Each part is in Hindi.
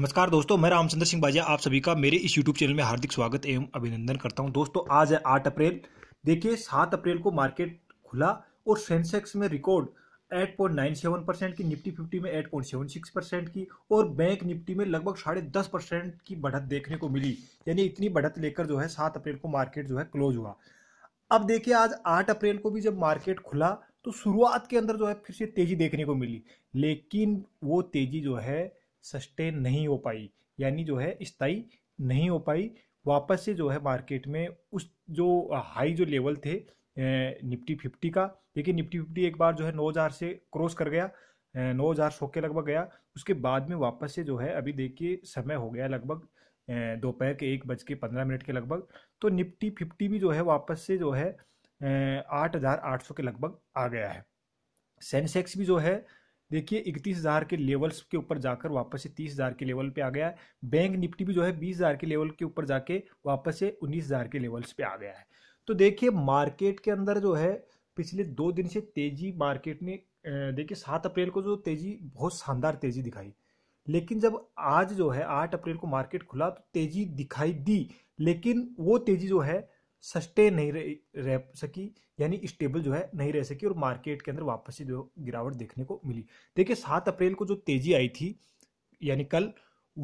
नमस्कार दोस्तों मैं रामचंद्र सिंह बाजिया आप सभी का मेरे इस यूट्यूब चैनल में हार्दिक स्वागत एवं अभिनंदन करता हूं दोस्तों आज है आठ अप्रैल देखिए सात अप्रैल को मार्केट खुला और सेंसेक्स में रिकॉर्ड 8.97 परसेंट की निफ्टी फिफ्टी में 8.76 परसेंट की और बैंक निफ्टी में लगभग साढ़े दस परसेंट की बढ़त देखने को मिली यानी इतनी बढ़त लेकर जो है सात अप्रैल को मार्केट जो है क्लोज हुआ अब देखिए आज आठ अप्रैल को भी जब मार्केट खुला तो शुरुआत के अंदर जो है फिर से तेजी देखने को मिली लेकिन वो तेजी जो है सस्टेन नहीं हो पाई यानी जो है स्थाई नहीं हो पाई वापस से जो है मार्केट में उस जो हाई जो लेवल थे निफ्टी फिफ्टी का देखिए निफ्टी फिफ्टी एक बार जो है नौ हज़ार से क्रॉस कर गया नौ हज़ार सौ के लगभग गया उसके बाद में वापस से जो है अभी देखिए समय हो गया लगभग दोपहर के एक बज के पंद्रह मिनट के लगभग तो निफ्टी फिफ्टी भी जो है वापस से जो है आठ हज़ार आठ सौ के लगभग आ गया है सेंसेक्स भी जो है देखिए इकतीस हज़ार के लेवल्स के ऊपर जाकर वापस से तीस हज़ार के लेवल पे आ गया है बैंक निफ्टी भी जो है बीस हज़ार के लेवल के ऊपर जाके वापस से उन्नीस हज़ार के लेवल्स पे आ गया है तो देखिए मार्केट के अंदर जो है पिछले दो दिन से तेज़ी मार्केट ने देखिए सात अप्रैल को जो तेज़ी बहुत शानदार तेज़ी दिखाई लेकिन जब आज जो है आठ अप्रैल को मार्केट खुला तो तेज़ी दिखाई दी लेकिन वो तेज़ी जो है सस्टेन नहीं रह, रह सकी यानी स्टेबल जो है नहीं रह सकी और मार्केट के अंदर वापस से जो गिरावट देखने को मिली देखिए सात अप्रैल को जो तेजी आई थी यानी कल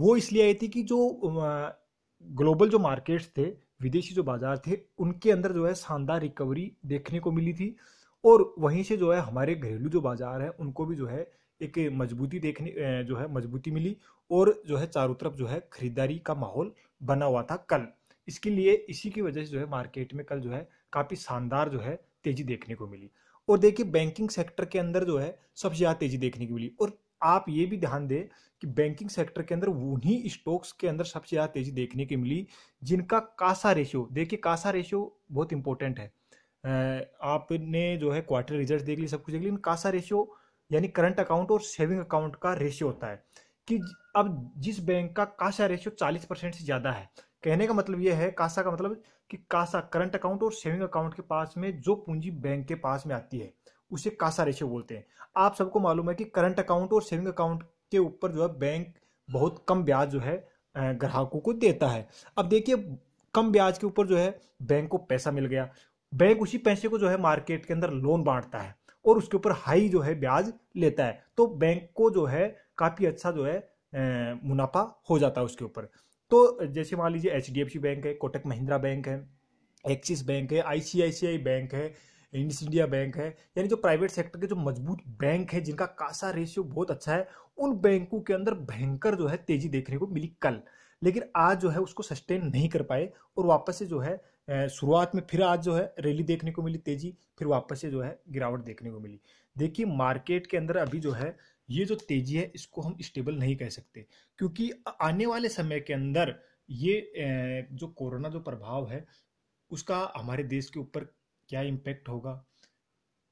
वो इसलिए आई थी कि जो ग्लोबल जो मार्केट्स थे विदेशी जो बाजार थे उनके अंदर जो है शानदार रिकवरी देखने को मिली थी और वहीं से जो है हमारे घरेलू जो बाजार है उनको भी जो है एक मजबूती देखने जो है मजबूती मिली और जो है चारों तरफ जो है खरीदारी का माहौल बना हुआ था कल इसके लिए इसी की वजह से जो है मार्केट में कल जो है काफ़ी शानदार जो है तेज़ी देखने को मिली और देखिए बैंकिंग सेक्टर के अंदर जो है सबसे ज़्यादा तेज़ी देखने को मिली और आप ये भी ध्यान दें कि बैंकिंग सेक्टर के अंदर उन्हीं स्टॉक्स के अंदर सबसे ज़्यादा तेज़ी देखने की मिली जिनका कासा रेशियो देखिए कासा रेशियो बहुत इंपॉर्टेंट है आपने जो है क्वार्टर रिजल्ट देख लिए सब कुछ देख लिया कासा रेशियो यानी करंट अकाउंट और सेविंग अकाउंट का रेशियो होता है कि अब जिस बैंक का कासा रेशियो 40 परसेंट से ज़्यादा है कहने का मतलब यह है कासा का मतलब कि कासा करंट अकाउंट और सेविंग अकाउंट के पास में जो पूंजी बैंक के पास में आती है उसे कासा रेशियो बोलते हैं आप सबको मालूम है कि करंट अकाउंट और सेविंग अकाउंट के ऊपर जो है बैंक बहुत कम ब्याज जो है ग्राहकों को देता है अब देखिए कम ब्याज के ऊपर जो है बैंक को पैसा मिल गया बैंक उसी पैसे को जो है मार्केट के अंदर लोन बांटता है और उसके ऊपर हाई जो है ब्याज लेता है तो बैंक को जो है काफ़ी अच्छा जो है मुनाफा हो जाता है उसके ऊपर तो जैसे मान लीजिए H D F C bank है कोटक महिंद्रा बैंक है एक्सिस बैंक है I I C C I bank है इंडिस इंडिया बैंक है यानी जो प्राइवेट सेक्टर के जो मजबूत बैंक है जिनका कासा रेशियो बहुत अच्छा है उन बैंकों के अंदर भयंकर जो है तेजी देखने को मिली कल लेकिन आज जो है उसको सस्टेन नहीं कर पाए और वापस से जो है शुरुआत में फिर आज जो है रैली देखने को मिली तेजी फिर वापस से जो है गिरावट देखने को मिली देखिए मार्केट के अंदर अभी जो है ये जो तेजी है इसको हम स्टेबल नहीं कह सकते क्योंकि आने वाले समय के अंदर ये जो कोरोना जो प्रभाव है उसका हमारे देश के ऊपर क्या इम्पैक्ट होगा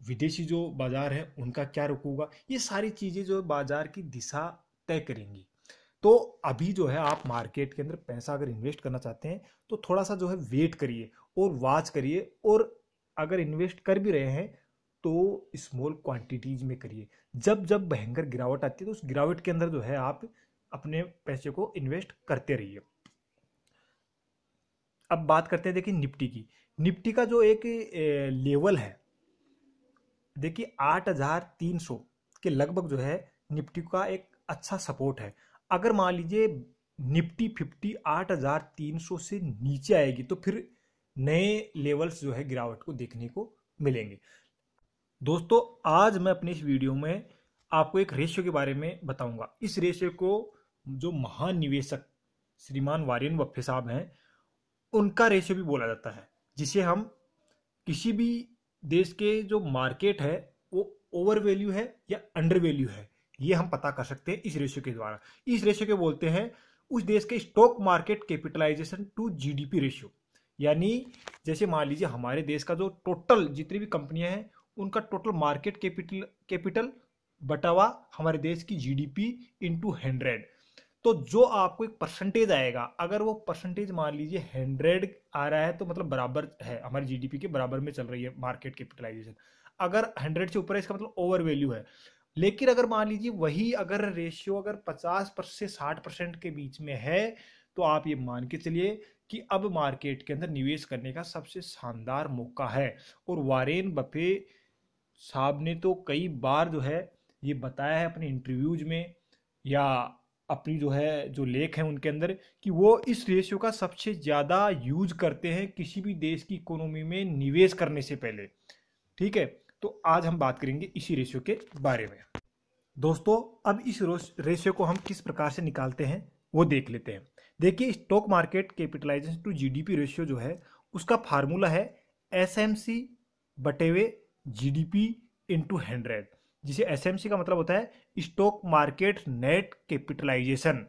विदेशी जो बाजार है उनका क्या रुकूगा ये सारी चीज़ें जो बाजार की दिशा तय करेंगी तो अभी जो है आप मार्केट के अंदर पैसा अगर इन्वेस्ट करना चाहते हैं तो थोड़ा सा जो है वेट करिए और वाच करिए और अगर इन्वेस्ट कर भी रहे हैं तो स्मॉल क्वांटिटीज में करिए जब जब भयंकर गिरावट आती है तो उस गिरावट के अंदर जो है आप अपने पैसे को इन्वेस्ट करते रहिए अब बात करते हैं देखिए निफ्टी की निफ्टी का जो एक लेवल है देखिए आठ हजार तीन सौ के लगभग जो है निफ्टी का एक अच्छा सपोर्ट है अगर मान लीजिए निफ्टी फिफ्टी आठ हजार तीन सौ से नीचे आएगी तो फिर नए लेवल्स जो है गिरावट को देखने को मिलेंगे दोस्तों आज मैं अपने इस वीडियो में आपको एक रेशियो के बारे में बताऊंगा इस रेशियो को जो महान निवेशक श्रीमान वारियन वफे साहब हैं उनका रेशियो भी बोला जाता है जिसे हम किसी भी देश के जो मार्केट है वो ओवर वैल्यू है या अंडर वैल्यू है ये हम पता कर सकते हैं इस रेशियो के द्वारा इस रेशियो के बोलते हैं उस देश के stock market capitalisation to GDP ratio यानी जैसे मान लीजिए हमारे देश का जो टोटल जितनी भी कंपनियां हैं उनका टोटल मार्केट कैपिटल कैपिटल बटावा हमारे देश की जीडीपी इनटू हंड्रेड तो जो आपको एक परसेंटेज आएगा अगर वो परसेंटेज मान लीजिए हंड्रेड आ रहा है तो मतलब बराबर है हमारी जीडीपी के बराबर में चल रही है मार्केट कैपिटलाइजेशन अगर हंड्रेड से ऊपर है इसका मतलब ओवर वैल्यू है लेकिन अगर मान लीजिए वही अगर रेशियो अगर पचास से साठ परसेंट के बीच में है तो आप ये मान के चलिए कि अब मार्केट के अंदर निवेश करने का सबसे शानदार मौका है और वारेन बफे साहब ने तो कई बार जो है ये बताया है अपने इंटरव्यूज में या अपनी जो है जो लेख है उनके अंदर कि वो इस रेशियो का सबसे ज़्यादा यूज करते हैं किसी भी देश की इकोनॉमी में निवेश करने से पहले ठीक है तो आज हम बात करेंगे इसी रेशियो के बारे में दोस्तों अब इस रेशियो को हम किस प्रकार से निकालते हैं वो देख लेते हैं देखिए stock market capitalisation to GDP ratio जो है उसका फार्मूला है एस एम सी बटेवे जीडीपी इंटू हंड्रेड जिसे एस एम सी का मतलब होता है स्टॉक मार्केट नेट कैपिटलाइजेशन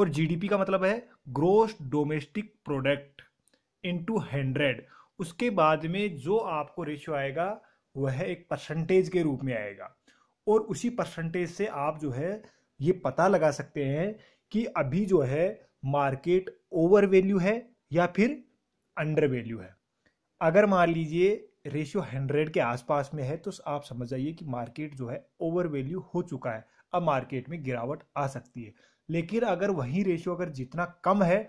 और जी डी पी का मतलब है gross domestic product into hundred उसके बाद में जो आपको रेशियो आएगा वह एक परसेंटेज के रूप में आएगा और उसी परसेंटेज से आप जो है ये पता लगा सकते हैं कि अभी जो है मार्केट ओवर वैल्यू है या फिर अंडर वैल्यू है अगर मान लीजिए रेशियो हंड्रेड के आसपास में है तो आप समझ जाइए कि मार्केट जो है ओवर वैल्यू हो चुका है अब मार्केट में गिरावट आ सकती है लेकिन अगर वही रेशियो अगर जितना कम है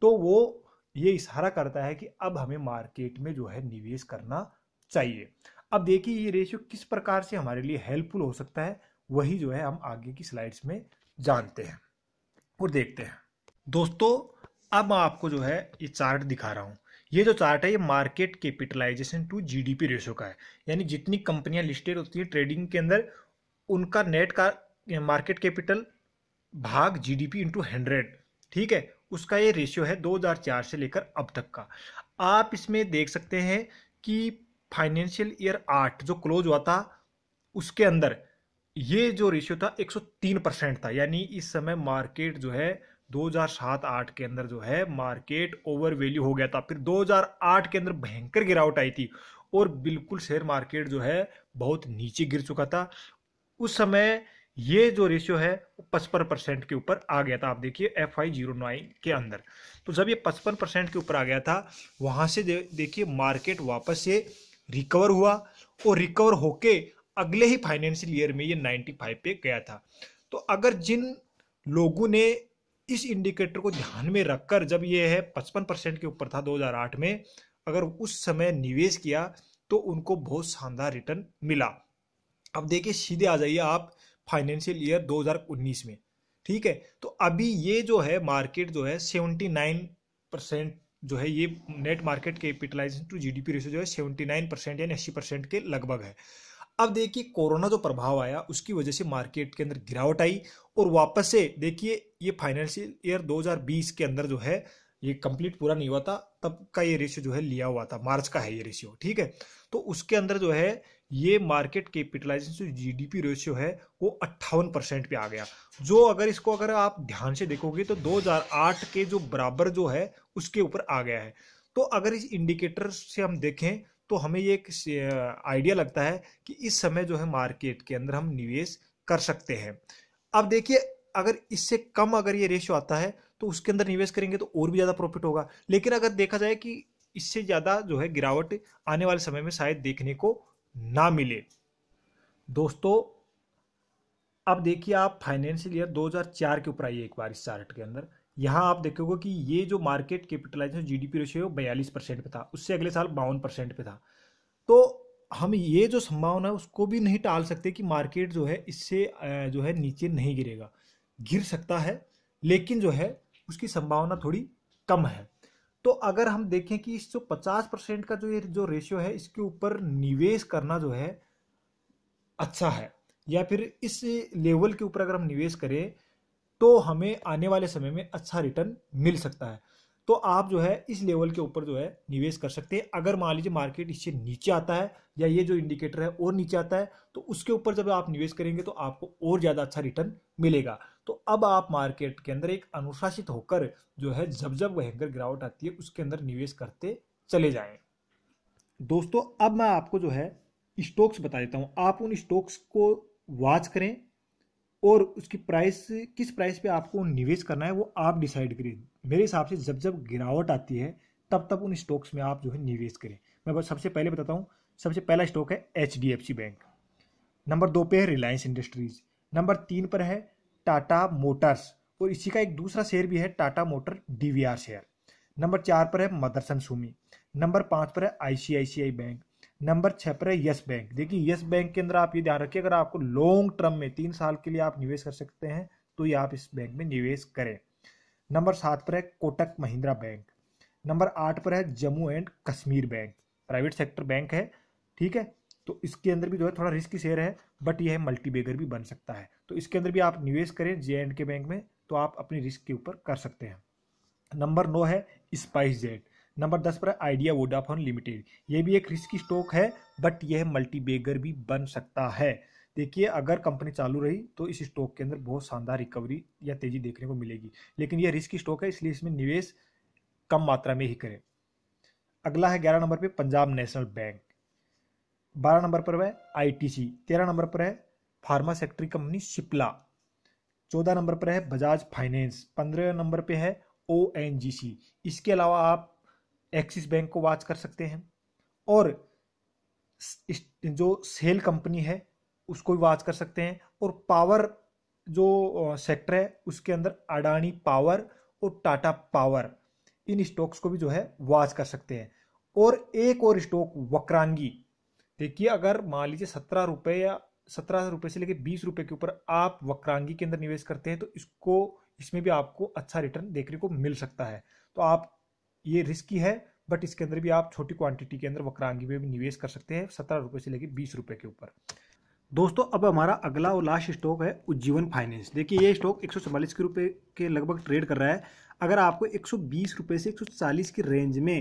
तो वो ये इशारा करता है कि अब हमें मार्केट में जो है निवेश करना चाहिए अब देखिए ये रेशियो किस प्रकार से हमारे लिए हेल्पफुल हो सकता है वही जो है हम आगे की स्लाइड्स में जानते हैं और देखते हैं दोस्तों अब मैं आपको जो है ये चार्ट दिखा रहा हूँ ये जो चार्ट है ये market capitalisation to GDP ratio का है यानी जितनी कंपनियां लिस्टेड होती है ट्रेडिंग के अंदर उनका नेट का मार्केट कैपिटल भाग जीडीपी इनटू हंड्रेड ठीक है उसका ये रेशियो है 2004 से लेकर अब तक का आप इसमें देख सकते हैं कि फाइनेंशियल ईयर आठ जो क्लोज हुआ था उसके अंदर ये जो रेशियो था 103 परसेंट था यानी इस समय मार्केट जो है 2007-8 के अंदर जो है मार्केट ओवर वैल्यू हो गया था फिर 2008 के अंदर भयंकर गिरावट आई थी और बिल्कुल शेयर मार्केट जो है बहुत नीचे गिर चुका था उस समय ये जो रेशियो है वो पचपन परसेंट के ऊपर आ गया था आप देखिए एफ आई जीरो नाइन के अंदर तो जब ये पचपन परसेंट के ऊपर आ गया था वहाँ से देखिए मार्केट वापस से रिकवर हुआ और रिकवर होके अगले ही फाइनेंशियल ईयर में ये नाइन्टी फाइव पे गया था तो अगर जिन लोगों ने इस इंडिकेटर को ध्यान में रखकर जब ये है पचपन परसेंट के ऊपर था 2008 में अगर उस समय निवेश किया तो उनको बहुत शानदार रिटर्न मिला अब देखिए सीधे आ जाइए आप फाइनेंशियल ईयर 2019 में ठीक है तो अभी ये जो है मार्केट जो है 79 परसेंट जो है ये net market capitalisation to GDP ratio जो है 79 परसेंट यानी अस्सी परसेंट के लगभग है अब देखिए कोरोना जो प्रभाव आया उसकी वजह से मार्केट के अंदर गिरावट आई और वापस से देखिए ये फाइनेंशियल ईयर 2020 के अंदर जो है ये कंप्लीट पूरा नहीं हुआ था तब का ये रेशियो जो है लिया हुआ था मार्च का है ये रेशियो ठीक है तो उसके अंदर जो है ये मार्केट कैपिटलाइजेशन जो जीडीपी रेशियो है वो अट्ठावन परसेंट पे आ गया जो अगर इसको अगर आप ध्यान से देखोगे तो 2008 के जो बराबर जो है उसके ऊपर आ गया है तो अगर इस इंडिकेटर से हम देखें तो हमें ये एक आइडिया लगता है कि इस समय जो है मार्केट के अंदर हम निवेश कर सकते हैं अब देखिए अगर इससे कम अगर ये रेशियो आता है तो उसके अंदर निवेश करेंगे तो और भी ज़्यादा प्रॉफिट होगा लेकिन अगर देखा जाए कि इससे ज़्यादा जो है गिरावट आने वाले समय में शायद देखने को ना मिले दोस्तों अब देखिए आप फाइनेंशियल ईयर 2004 के ऊपर आइए एक बार इस चार्ट के अंदर यहाँ आप देखोगे कि ये जो market capitalisation G D P ratio बयालीस परसेंट पे था उससे अगले साल बावन परसेंट पे था तो हम ये जो संभावना है उसको भी नहीं टाल सकते कि मार्केट जो है इससे जो है नीचे नहीं गिरेगा गिर सकता है लेकिन जो है उसकी संभावना थोड़ी कम है तो अगर हम देखें कि इस जो पचास परसेंट का जो ये जो रेशियो है इसके ऊपर निवेश करना जो है अच्छा है या फिर इस लेवल के ऊपर अगर हम निवेश करें तो हमें आने वाले समय में अच्छा रिटर्न मिल सकता है तो आप जो है इस लेवल के ऊपर जो है निवेश कर सकते हैं अगर मान लीजिए मार्केट इससे नीचे आता है या ये जो इंडिकेटर है और नीचे आता है तो उसके ऊपर जब आप निवेश करेंगे तो आपको और ज़्यादा अच्छा रिटर्न मिलेगा तो अब आप मार्केट के अंदर एक अनुशासित होकर जो है जब जब भयंकर गिरावट आती है उसके अंदर निवेश करते चले जाए दोस्तों अब मैं आपको जो है स्टॉक्स बता देता हूँ आप उन स्टॉक्स को वॉच करें और उसकी प्राइस किस प्राइस पे आपको निवेश करना है वो आप डिसाइड करें मेरे हिसाब से जब जब गिरावट आती है तब तब उन स्टॉक्स में आप जो है निवेश करें मैं बस सबसे पहले बताता हूँ सबसे पहला स्टॉक है एच बैंक नंबर दो पे है रिलायंस इंडस्ट्रीज़ नंबर तीन पर है टाटा मोटर्स और इसी का एक दूसरा शेयर भी है Tata motor R share number चार पर है मदरसन सुमी नंबर पाँच पर है आई बैंक नंबर छः पर है यस बैंक देखिए यस बैंक के अंदर आप ये ध्यान रखिए अगर आपको लॉन्ग टर्म में तीन साल के लिए आप निवेश कर सकते हैं तो ये आप इस बैंक में निवेश करें नंबर सात पर है कोटक महिंद्रा बैंक नंबर आठ पर है Jammu and Kashmir bank private sector bank है ठीक है तो इसके अंदर भी जो है थोड़ा रिस्क शेयर है बट यह मल्टी बेगर भी बन सकता है तो इसके अंदर भी आप निवेश करें जे एंड के बैंक में तो आप अपने रिस्क के ऊपर कर सकते हैं नंबर नौ है स्पाइस जेट नंबर दस पर आइडिया वोडाफोन लिमिटेड ये भी एक रिस्की स्टॉक है बट यह मल्टी बेगर भी बन सकता है देखिए अगर कंपनी चालू रही तो इस स्टॉक के अंदर बहुत शानदार रिकवरी या तेजी देखने को मिलेगी लेकिन यह रिस्की स्टॉक है इसलिए इसमें निवेश कम मात्रा में ही करें अगला है ग्यारह नंबर पर पंजाब नेशनल बैंक बारह नंबर पर है आई टी सी तेरह नंबर पर है फार्मा सेक्टरी कंपनी शिप्ला चौदह नंबर पर है बजाज फाइनेंस पंद्रह नंबर पे है ओ एन जी सी इसके अलावा आप एक्सिस बैंक को वाच कर सकते हैं और जो सेल कंपनी है उसको भी वाच कर सकते हैं और पावर जो सेक्टर है उसके अंदर अडानी पावर और टाटा पावर इन स्टॉक्स को भी जो है वाच कर सकते हैं और एक और स्टॉक वक्रांगी देखिए अगर मान लीजिए सत्रह रुपये या सत्रह रुपये से लेकर बीस रुपये के ऊपर आप वक्रांगी के अंदर निवेश करते हैं तो इसको इसमें भी आपको अच्छा रिटर्न देखने को मिल सकता है तो आप ये रिस्की है बट इसके अंदर भी आप छोटी क्वांटिटी के अंदर वक्रांगी में भी निवेश कर सकते हैं सत्रह रुपये से लेकर बीस रुपये के ऊपर दोस्तों अब हमारा अगला और लास्ट स्टॉक है उज्जीवन फाइनेंस देखिए ये स्टॉक एक सौ के रुपये के लगभग ट्रेड कर रहा है अगर आपको एक सौ से एक की रेंज में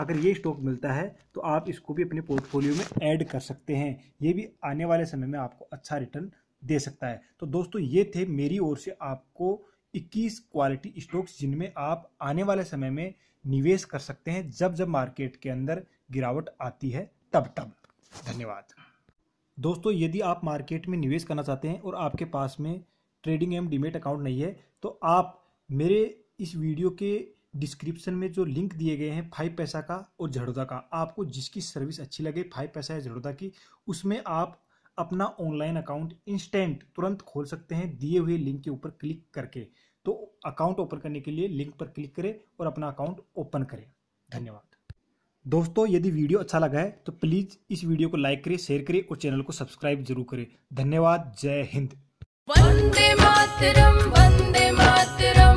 अगर ये स्टॉक मिलता है तो आप इसको भी अपने पोर्टफोलियो में ऐड कर सकते हैं ये भी आने वाले समय में आपको अच्छा रिटर्न दे सकता है तो दोस्तों ये थे मेरी ओर से आपको 21 क्वालिटी स्टॉक्स जिनमें आप आने वाले समय में निवेश कर सकते हैं जब जब मार्केट के अंदर गिरावट आती है तब तब धन्यवाद दोस्तों यदि आप मार्केट में निवेश करना चाहते हैं और आपके पास में ट्रेडिंग एम डीमेट अकाउंट नहीं है तो आप मेरे इस वीडियो के डिस्क्रिप्शन में जो लिंक दिए गए हैं फाइव पैसा का और झड़ौदा का आपको जिसकी सर्विस अच्छी लगे फाइव पैसा या झड़ौदा की उसमें आप अपना ऑनलाइन अकाउंट इंस्टेंट तुरंत खोल सकते हैं दिए हुए लिंक के ऊपर क्लिक करके तो अकाउंट ओपन करने के लिए लिंक पर क्लिक करें और अपना अकाउंट ओपन करें धन्यवाद दोस्तों यदि वीडियो अच्छा लगा है तो प्लीज़ इस वीडियो को लाइक करें शेयर करें और चैनल को सब्सक्राइब जरूर करें धन्यवाद जय हिंद वंदे मातरम वंदे मातरम